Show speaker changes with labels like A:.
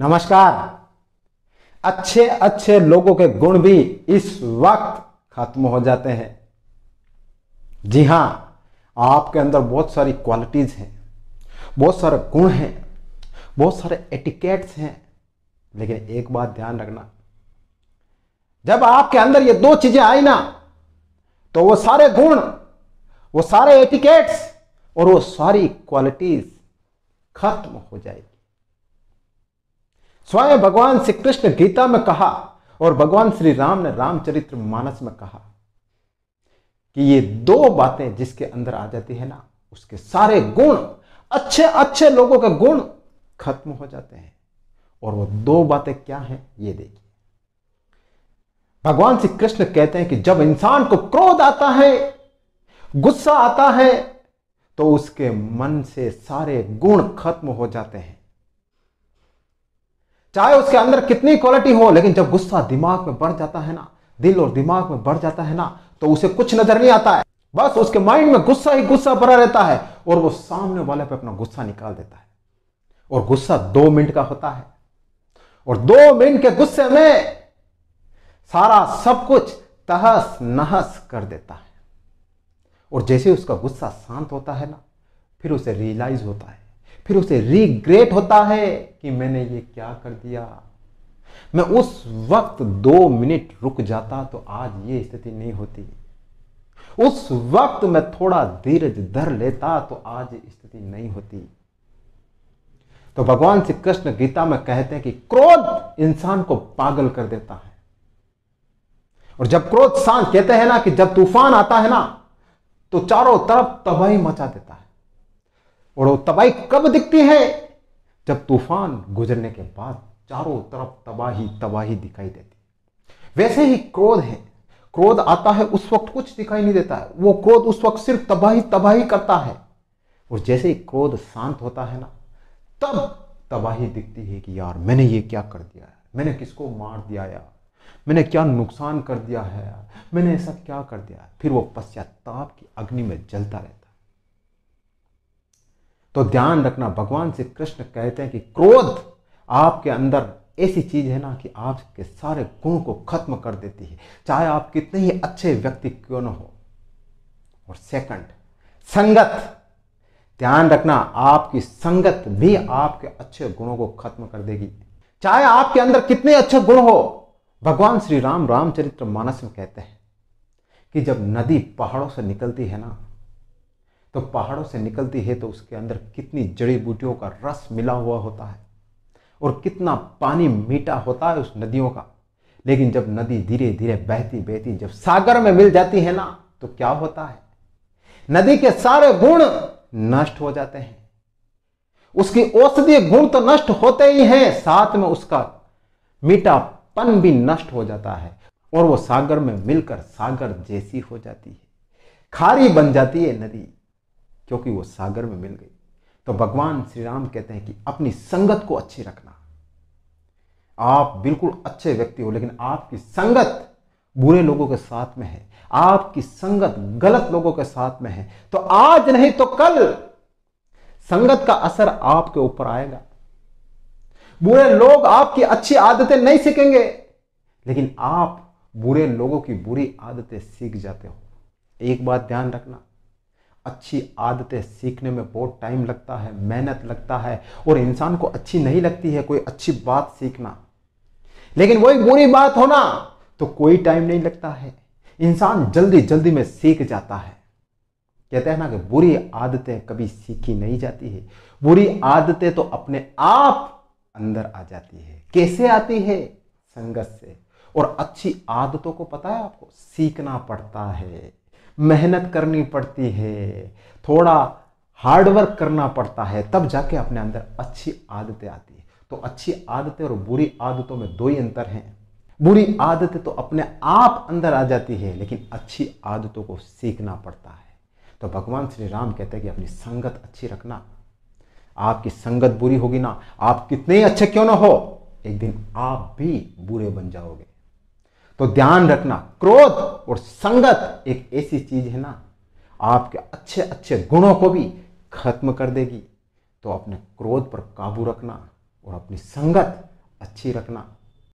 A: नमस्कार अच्छे अच्छे लोगों के गुण भी इस वक्त खत्म हो जाते हैं जी हां आपके अंदर बहुत सारी क्वालिटीज हैं बहुत सारे गुण हैं बहुत सारे एटिकेट्स हैं लेकिन एक बात ध्यान रखना जब आपके अंदर ये दो चीजें आई ना तो वो सारे गुण वो सारे एटिकेट्स और वो सारी क्वालिटीज खत्म हो जाएगी स्वयं भगवान श्री कृष्ण गीता में कहा और भगवान श्री राम ने रामचरित्र मानस में कहा कि ये दो बातें जिसके अंदर आ जाती है ना उसके सारे गुण अच्छे अच्छे लोगों के गुण खत्म हो जाते हैं और वो दो बातें क्या हैं ये देखिए भगवान श्री कृष्ण कहते हैं कि जब इंसान को क्रोध आता है गुस्सा आता है तो उसके मन से सारे गुण खत्म हो जाते हैं चाहे उसके अंदर कितनी क्वालिटी हो लेकिन जब गुस्सा दिमाग में बढ़ जाता है ना दिल और दिमाग में बढ़ जाता है ना तो उसे कुछ नजर नहीं आता है बस उसके माइंड में गुस्सा ही गुस्सा भरा रहता है और वो सामने वाले पे अपना गुस्सा निकाल देता है और गुस्सा दो मिनट का होता है और दो मिनट के गुस्से में सारा सब कुछ तहस नहस कर देता है और जैसे उसका गुस्सा शांत होता है ना फिर उसे रियलाइज होता है फिर उसे रिग्रेट होता है कि मैंने ये क्या कर दिया मैं उस वक्त दो मिनट रुक जाता तो आज ये स्थिति नहीं होती उस वक्त मैं थोड़ा धीरज धर लेता तो आज स्थिति नहीं होती तो भगवान श्री कृष्ण गीता में कहते हैं कि क्रोध इंसान को पागल कर देता है और जब क्रोध शांत कहते हैं ना कि जब तूफान आता है ना तो चारों तरफ तबाही मचा देता है और वो तबाही कब दिखती है जब तूफान गुजरने के बाद चारों तरफ तबाही तबाही दिखाई देती वैसे ही क्रोध है क्रोध आता है उस वक्त कुछ दिखाई नहीं देता है वो क्रोध उस वक्त सिर्फ तबाही तबाही करता है और जैसे ही क्रोध शांत होता है ना तब तबाही दिखती है कि यार मैंने ये क्या कर दिया है मैंने किसको मार दिया यार मैंने क्या नुकसान कर दिया है यार मैंने ऐसा क्या कर दिया है फिर वो पश्चाताप की अग्नि में जलता रहता है तो ध्यान रखना भगवान श्री कृष्ण कहते हैं कि क्रोध आपके अंदर ऐसी चीज है ना कि आपके सारे गुण को खत्म कर देती है चाहे आप कितने ही अच्छे व्यक्ति क्यों ना हो और सेकंड संगत ध्यान रखना आपकी संगत भी आपके अच्छे गुणों को खत्म कर देगी चाहे आपके अंदर कितने अच्छे गुण हो भगवान श्री राम रामचरित्र मानस में कहते हैं कि जब नदी पहाड़ों से निकलती है ना तो पहाड़ों से निकलती है तो उसके अंदर कितनी जड़ी बूटियों का रस मिला हुआ होता है और कितना पानी मीठा होता है उस नदियों का लेकिन जब नदी धीरे धीरे बहती बहती जब सागर में मिल जाती है ना तो क्या होता है नदी के सारे गुण नष्ट हो जाते हैं उसकी औषधीय गुण तो नष्ट होते ही हैं साथ में उसका मीठापन भी नष्ट हो जाता है और वो सागर में मिलकर सागर जैसी हो जाती है खारी बन जाती है नदी क्योंकि वो सागर में मिल गई तो भगवान श्री राम कहते हैं कि अपनी संगत को अच्छी रखना आप बिल्कुल अच्छे व्यक्ति हो लेकिन आपकी संगत बुरे लोगों के साथ में है आपकी संगत गलत लोगों के साथ में है तो आज नहीं तो कल संगत का असर आपके ऊपर आएगा बुरे लोग आपकी अच्छी आदतें नहीं सीखेंगे लेकिन आप बुरे लोगों की बुरी आदतें सीख जाते हो एक बात ध्यान रखना अच्छी आदतें सीखने में बहुत टाइम लगता है मेहनत लगता है और इंसान को अच्छी नहीं लगती है कोई अच्छी बात सीखना लेकिन वही बुरी बात होना तो कोई टाइम नहीं लगता है इंसान जल्दी जल्दी में सीख जाता है कहते हैं ना कि बुरी आदतें कभी सीखी नहीं जाती है बुरी आदतें तो अपने आप अंदर आ जाती है कैसे आती है संगत से और अच्छी आदतों को पता है आपको सीखना पड़ता है मेहनत करनी पड़ती है थोड़ा हार्डवर्क करना पड़ता है तब जाके अपने अंदर अच्छी आदतें आती है तो अच्छी आदतें और बुरी आदतों में दो ही अंतर हैं बुरी आदतें तो अपने आप अंदर आ जाती है लेकिन अच्छी आदतों को सीखना पड़ता है तो भगवान श्री राम कहते हैं कि अपनी संगत अच्छी रखना आपकी संगत बुरी होगी ना आप कितने ही अच्छे क्यों ना हो एक दिन आप भी बुरे बन जाओगे तो ध्यान रखना क्रोध और संगत एक ऐसी चीज है ना आपके अच्छे अच्छे गुणों को भी खत्म कर देगी तो अपने क्रोध पर काबू रखना और अपनी संगत अच्छी रखना